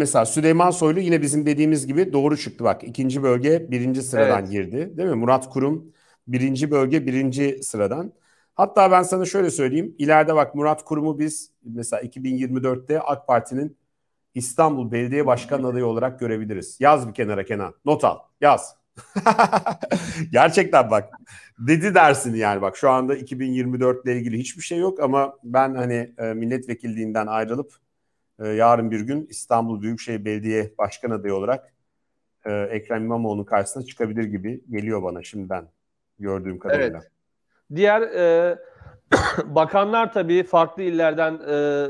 Mesela Süleyman Soylu yine bizim dediğimiz gibi doğru çıktı bak. ikinci bölge birinci sıradan evet. girdi değil mi? Murat Kurum birinci bölge birinci sıradan. Hatta ben sana şöyle söyleyeyim. İleride bak Murat Kurum'u biz mesela 2024'te AK Parti'nin İstanbul Belediye Başkanı adayı olarak görebiliriz. Yaz bir kenara Kenan. Not al. Yaz. Gerçekten bak. Dedi dersin yani bak şu anda 2024 ile ilgili hiçbir şey yok ama ben hani e, milletvekilliğinden ayrılıp e, yarın bir gün İstanbul Büyükşehir Belediye Başkan adayı olarak e, Ekrem İmamoğlu'nun karşısına çıkabilir gibi geliyor bana şimdiden gördüğüm kadarıyla. Evet. Diğer e, bakanlar tabii farklı illerden e,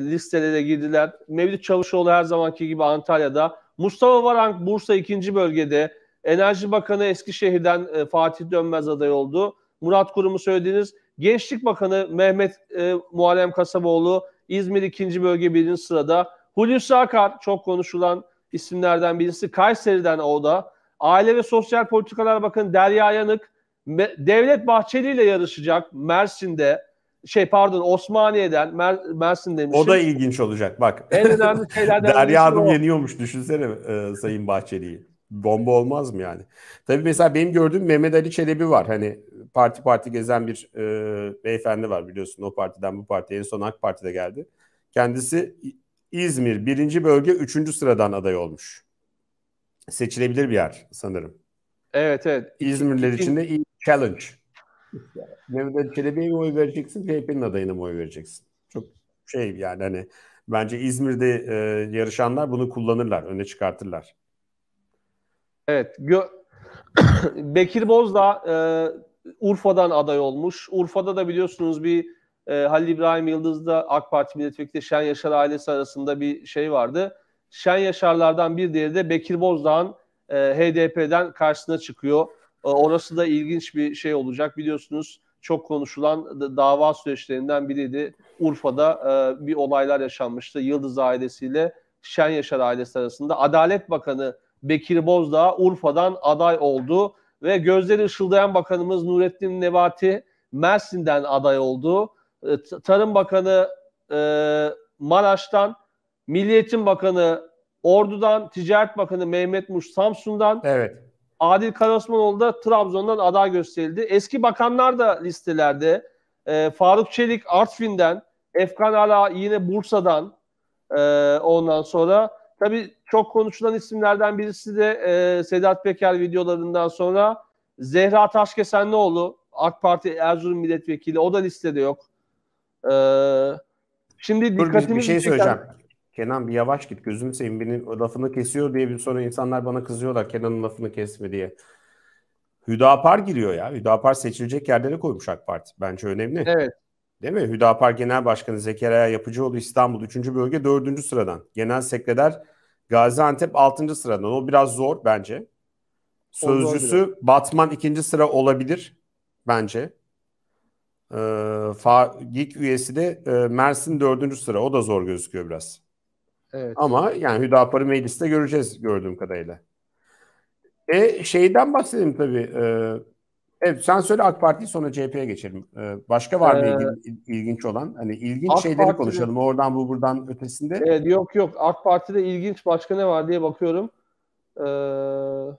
listelere girdiler. Mevlüt Çavuşoğlu her zamanki gibi Antalya'da. Mustafa Varank Bursa 2. bölgede. Enerji Bakanı Eskişehir'den e, Fatih Dönmez aday oldu. Murat Kurum'u söylediğiniz Gençlik Bakanı Mehmet e, Muharrem Kasaboğlu İzmir ikinci bölge birinci sırada. Hulusi Akar çok konuşulan isimlerden birisi. Kayseri'den o da. Aile ve Sosyal Politikalar Bakın Derya Yanık Devlet Bahçeli ile yarışacak Mersin'de. Şey pardon Osmaniye'den Mer Mersin demişim. O da ilginç olacak bak. En önemli şeylerden Derya Hanım yeniyormuş düşünsene e, Sayın Bahçeli'yi. Bomba olmaz mı yani? Tabii mesela benim gördüğüm Mehmet Ali Çelebi var. Hani parti parti gezen bir e, beyefendi var biliyorsun o partiden bu partiye en son AK Parti'de geldi. Kendisi İzmir birinci bölge üçüncü sıradan aday olmuş. Seçilebilir bir yer sanırım. Evet evet. İzmirliler için de iyi challenge. Mehmet Çelebi'ye mi oy vereceksin, CHP'nin adayına mı oy vereceksin? Çok şey yani hani bence İzmir'de e, yarışanlar bunu kullanırlar, öne çıkartırlar. Evet. Gö Bekir Bozdağ e, Urfa'dan aday olmuş. Urfa'da da biliyorsunuz bir e, Halil İbrahim Yıldız'da AK Parti milletvekili Şen Yaşar ailesi arasında bir şey vardı. Şen Yaşarlardan bir diğeri de Bekir Bozdağ'ın e, HDP'den karşısına çıkıyor. E, orası da ilginç bir şey olacak biliyorsunuz. Çok konuşulan da, dava süreçlerinden biriydi. Urfa'da e, bir olaylar yaşanmıştı. Yıldız ailesiyle Şen Yaşar ailesi arasında. Adalet Bakanı Bekir Bozdağ Urfa'dan aday oldu ve gözleri ışıldayan bakanımız Nurettin Nebati Mersin'den aday oldu. E, Tarım Bakanı e, Maraş'tan, Milli Bakanı Ordu'dan, Ticaret Bakanı Mehmet Muş Samsun'dan, evet. Adil Karaosmanoğlu da Trabzon'dan aday gösterildi. Eski bakanlar da listelerde. E, Faruk Çelik Artvin'den, Efkan Ala yine Bursa'dan e, ondan sonra tabii çok konuşulan isimlerden birisi de e, Sedat Peker videolarından sonra Zehra Taşkesenlioğlu AK Parti Erzurum milletvekili o da listede yok. E, şimdi Dur, dikkatimi bir şey söyleyeceğim. Kenan bir yavaş git gözünü seveyim benim lafını kesiyor diye bir sonra insanlar bana kızıyorlar Kenan'ın lafını kesme diye. Hüdapar giriyor ya. Hüdapar seçilecek yerlere koymuş AK Parti. Bence önemli. Evet. Değil mi? Hüdapar Genel Başkanı Zekeriya Yapıcıoğlu İstanbul 3. bölge 4. sıradan. Genel Sekreter Gaziantep 6. sıradan. O biraz zor bence. Sözcüsü Batman 2. sıra olabilir bence. Ee, GİK üyesi de e, Mersin 4. sıra. O da zor gözüküyor biraz. Evet. Ama yani Hüdapar'ı mecliste göreceğiz gördüğüm kadarıyla. E şeyden bahsedelim tabii. E, Evet sen söyle AK Parti sonra CHP'ye geçelim. Ee, başka var mı ee, ilgin, ilginç olan? Hani ilginç AK şeyleri Parti'de, konuşalım oradan bu buradan ötesinde. Evet yok yok AK Parti'de ilginç başka ne var diye bakıyorum. Ee,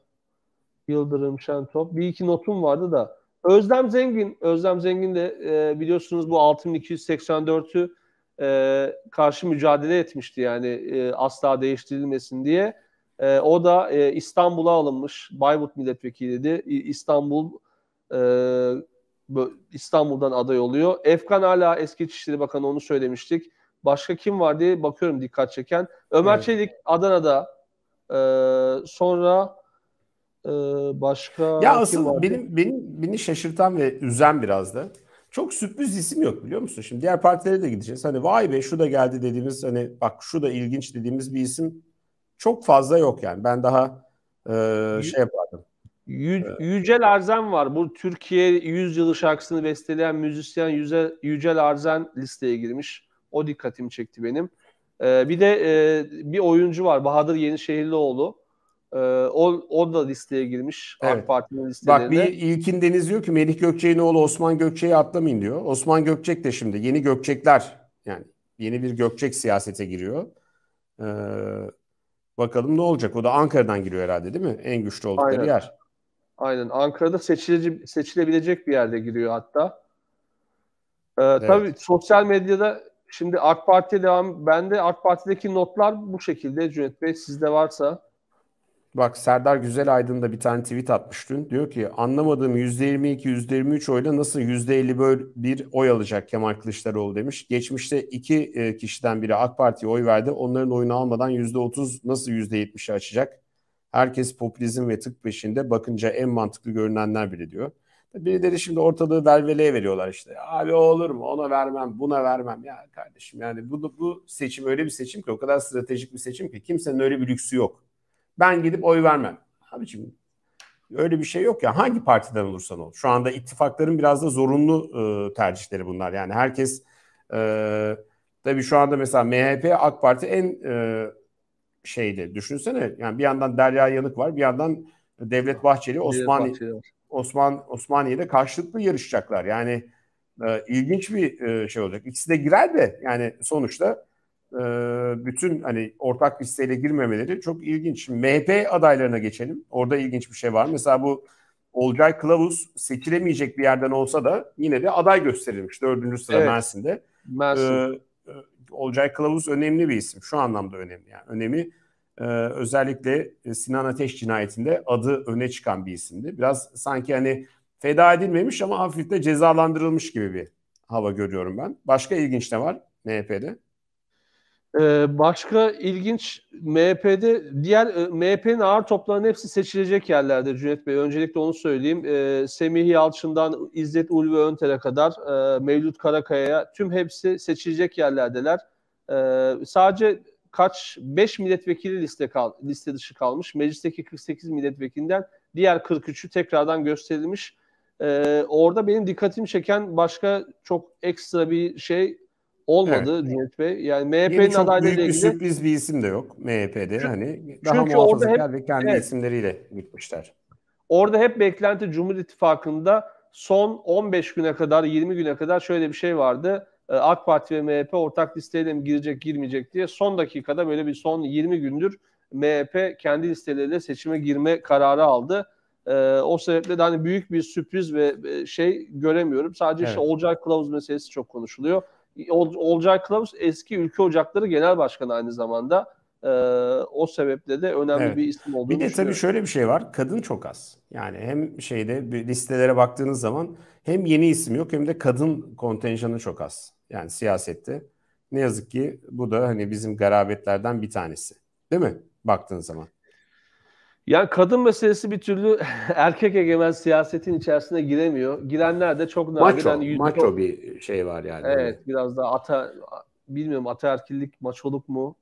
Yıldırım Şentop. Bir iki notum vardı da. Özlem Zengin. Özlem Zengin de e, biliyorsunuz bu 6284'ü e, karşı mücadele etmişti yani e, asla değiştirilmesin diye. E, o da e, İstanbul'a alınmış. Bayburt milletvekili dedi. İstanbul ee, İstanbul'dan aday oluyor. Efkan hala eski İçişleri Bakanı onu söylemiştik. Başka kim var diye bakıyorum dikkat çeken. Ömer evet. Çelik Adana'da e, sonra e, başka Ya asıl vardı? benim benim beni şaşırtan ve üzen biraz da çok sürpriz isim yok biliyor musun? Şimdi diğer partilere de gideceğiz. Hani vay be şu da geldi dediğimiz hani bak şu da ilginç dediğimiz bir isim çok fazla yok yani. Ben daha e, şey yapardım. Yü, Yücel Arzen var. Bu Türkiye 100 yılı şarkısını besteleyen müzisyen Yüce, Yücel Arzen listeye girmiş. O dikkatimi çekti benim. Ee, bir de e, bir oyuncu var Bahadır Yenişehirlioğlu. Ee, o, o da listeye girmiş. Evet. AK Parti'nin listelerine. Bak bir İlkin Deniz diyor ki Melih Gökçek'in oğlu Osman Gökçek'i atlamayın diyor. Osman Gökçek de şimdi yeni Gökçekler yani yeni bir Gökçek siyasete giriyor. Ee, bakalım ne olacak? O da Ankara'dan giriyor herhalde değil mi? En güçlü oldukları Aynen. yer. Aynen. Ankara'da seçilece, seçilebilecek bir yerde giriyor hatta. Ee, evet. Tabii sosyal medyada şimdi AK Parti'ye devam. Bende AK Parti'deki notlar bu şekilde Cüneyt Bey. Sizde varsa. Bak Serdar Güzel Aydın da bir tane tweet atmış dün. Diyor ki anlamadığım %22, %23 oyla nasıl 50 %51 oy alacak Kemal Kılıçdaroğlu demiş. Geçmişte iki e, kişiden biri AK Parti'ye oy verdi. Onların oyunu almadan %30 nasıl %70'i açacak? Herkes popülizm ve tık peşinde bakınca en mantıklı görünenler biri diyor. Birileri şimdi ortalığı velveleye veriyorlar işte. Abi olur mu? Ona vermem, buna vermem. Ya kardeşim yani bu, bu seçim öyle bir seçim ki o kadar stratejik bir seçim ki kimsenin öyle bir lüksü yok. Ben gidip oy vermem. Abiciğim öyle bir şey yok ya. Hangi partiden olursan ol. Şu anda ittifakların biraz da zorunlu e, tercihleri bunlar. Yani herkes e, tabii şu anda mesela MHP, AK Parti en e, şeydi. Düşünsene yani bir yandan Derya Yanık var, bir yandan Devlet Bahçeli Osmanlı Osman Osmaniye'de karşılıklı yarışacaklar. Yani e, ilginç bir e, şey olacak. İkisi de girer de yani sonuçta e, bütün hani ortak listeyle girmemeleri çok ilginç. Şimdi MHP adaylarına geçelim. Orada ilginç bir şey var. Mesela bu Olcay Kılavuz seçilemeyecek bir yerden olsa da yine de aday gösterilmiş. Dördüncü sıra evet. Mersin'de. Mersin. Ee, e, Olcay Kılavuz önemli bir isim. Şu anlamda önemli. Yani önemi e, özellikle e, Sinan Ateş cinayetinde adı öne çıkan bir isimdi. Biraz sanki hani feda edilmemiş ama hafif de cezalandırılmış gibi bir hava görüyorum ben. Başka ilginç ne var MHP'de? Ee, başka ilginç MHP'de diğer e, MHP'nin ağır toplarının hepsi seçilecek yerlerde Cüneyt Bey. Öncelikle onu söyleyeyim. Ee, Semih Yalçın'dan İzzet Ulvi Önter'e kadar e, Mevlüt Karakaya'ya tüm hepsi seçilecek yerlerdeler. Ee, sadece kaç 5 milletvekili liste kal, liste dışı kalmış. Meclisteki 48 milletvekilinden diğer 43'ü tekrardan gösterilmiş. Ee, orada benim dikkatimi çeken başka çok ekstra bir şey Olmadı evet. Nihat Bey. Yani MHP'nin adaylığı ilgili... bir sürpriz bir isim de yok MHP'de. Çünkü, hani daha çünkü orada hep, ve kendi evet. isimleriyle gitmişler. Orada hep beklenti Cumhur İttifakı'nda son 15 güne kadar 20 güne kadar şöyle bir şey vardı. Ee, AK Parti ve MHP ortak listeye mi girecek girmeyecek diye son dakikada böyle bir son 20 gündür MHP kendi listeleriyle seçime girme kararı aldı. Ee, o sebeple de hani büyük bir sürpriz ve e, şey göremiyorum. Sadece evet. işte Olcay Kılavuz meselesi çok konuşuluyor. Ol, Olcay Kılavuz eski Ülke Ocakları Genel Başkanı aynı zamanda. E, o sebeple de önemli evet. bir isim olduğunu Bir de tabii şöyle bir şey var. Kadın çok az. Yani hem şeyde listelere baktığınız zaman hem yeni isim yok hem de kadın kontenjanı çok az. Yani siyasette. Ne yazık ki bu da hani bizim garabetlerden bir tanesi. Değil mi? Baktığın zaman. Yani kadın meselesi bir türlü erkek egemen siyasetin içerisine giremiyor. Girenler de çok nadiren... Maço, maço bir şey var yani. Evet hani. biraz daha ata, bilmiyorum ataerkillik maçoluk mu?